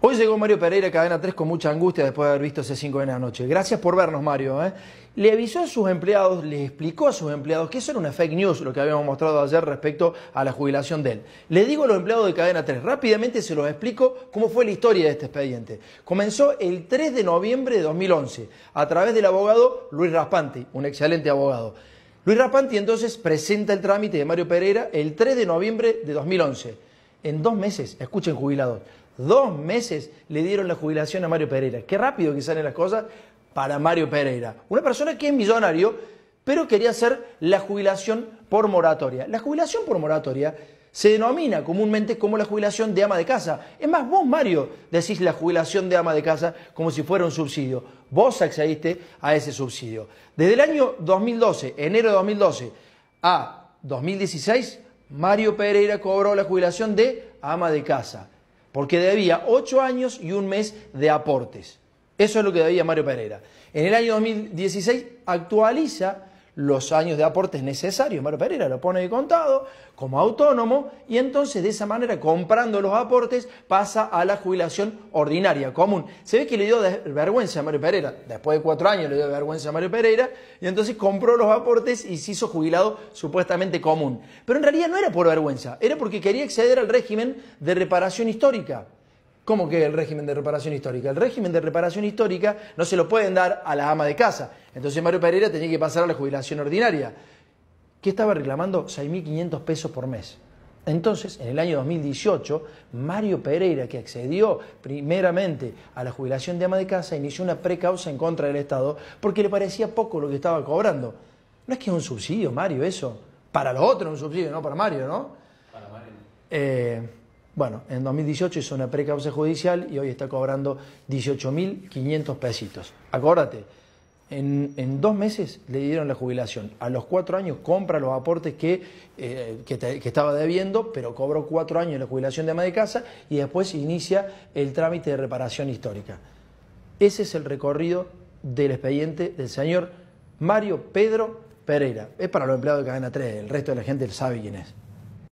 Hoy llegó Mario Pereira a Cadena 3 con mucha angustia después de haber visto ese 5 de la noche. Gracias por vernos, Mario. ¿eh? Le avisó a sus empleados, le explicó a sus empleados que eso era una fake news, lo que habíamos mostrado ayer respecto a la jubilación de él. Le digo a los empleados de Cadena 3, rápidamente se los explico cómo fue la historia de este expediente. Comenzó el 3 de noviembre de 2011 a través del abogado Luis Raspanti, un excelente abogado. Luis Raspanti entonces presenta el trámite de Mario Pereira el 3 de noviembre de 2011. En dos meses, escuchen jubilados, Dos meses le dieron la jubilación a Mario Pereira. Qué rápido que salen las cosas para Mario Pereira. Una persona que es millonario, pero quería hacer la jubilación por moratoria. La jubilación por moratoria se denomina comúnmente como la jubilación de ama de casa. Es más, vos, Mario, decís la jubilación de ama de casa como si fuera un subsidio. Vos accediste a ese subsidio. Desde el año 2012, enero de 2012, a 2016, Mario Pereira cobró la jubilación de ama de casa porque debía ocho años y un mes de aportes. Eso es lo que debía Mario Pereira. En el año 2016 actualiza los años de aportes necesarios. Mario Pereira lo pone de contado como autónomo y entonces de esa manera, comprando los aportes, pasa a la jubilación ordinaria, común. Se ve que le dio vergüenza a Mario Pereira. Después de cuatro años le dio vergüenza a Mario Pereira y entonces compró los aportes y se hizo jubilado supuestamente común. Pero en realidad no era por vergüenza, era porque quería acceder al régimen de reparación histórica. ¿Cómo que el régimen de reparación histórica? El régimen de reparación histórica no se lo pueden dar a la ama de casa. Entonces Mario Pereira tenía que pasar a la jubilación ordinaria. que estaba reclamando? 6.500 pesos por mes. Entonces, en el año 2018, Mario Pereira, que accedió primeramente a la jubilación de ama de casa, inició una precausa en contra del Estado porque le parecía poco lo que estaba cobrando. No es que es un subsidio, Mario, eso. Para los otros es un subsidio, no para Mario, ¿no? Para Mario. Eh, bueno, en 2018 hizo una precaución judicial y hoy está cobrando 18.500 pesitos. Acordate, en, en, dos meses le dieron la jubilación. A los cuatro años compra los aportes que, eh, que, estaba debiendo, pero cobró cuatro años la jubilación de ama de casa y después inicia el trámite de reparación histórica. Ese es el recorrido del expediente del señor Mario Pedro Pereira. Es para los empleados de cadena 3, el resto de la gente sabe quién es.